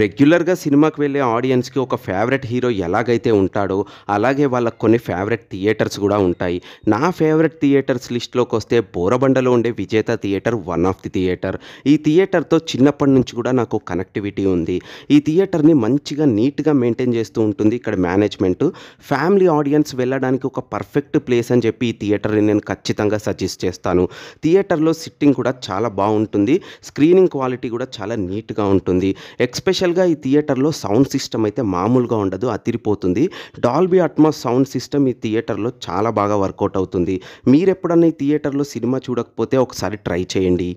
రెగ్యులర్గా సినిమాకి వెళ్ళే ఆడియన్స్కి ఒక ఫేవరెట్ హీరో ఎలాగైతే ఉంటాడో అలాగే వాళ్ళకి కొన్ని ఫేవరెట్ థియేటర్స్ కూడా ఉంటాయి నా ఫేవరెట్ థియేటర్స్ లిస్ట్లోకి వస్తే బోరబండలో ఉండే Vijetha theatre one of the theatre ఈ థియేటర్తో చిన్నప్పటి నుంచి కూడా నాకు కనెక్టివిటీ ఉంది ఈ థియేటర్ని మంచిగా నీట్గా మెయింటైన్ చేస్తూ ఉంటుంది ఇక్కడ మేనేజ్మెంట్ ఫ్యామిలీ ఆడియన్స్ వెళ్ళడానికి ఒక పర్ఫెక్ట్ ప్లేస్ అని చెప్పి ఈ థియేటర్ని నేను ఖచ్చితంగా సజెస్ట్ చేస్తాను థియేటర్లో సిట్టింగ్ కూడా చాలా బాగుంటుంది స్క్రీనింగ్ క్వాలిటీ కూడా చాలా నీట్గా ఉంటుంది ఎక్స్పెషల్ స్పెషల్గా ఈ థియేటర్లో సౌండ్ సిస్టమ్ అయితే మామూలుగా ఉండదు అతిరిపోతుంది డాల్బీ అట్మాస్ సౌండ్ సిస్టమ్ ఈ థియేటర్లో చాలా బాగా వర్కౌట్ అవుతుంది మీరు ఎప్పుడన్నా ఈ థియేటర్లో సినిమా చూడకపోతే ఒకసారి ట్రై చేయండి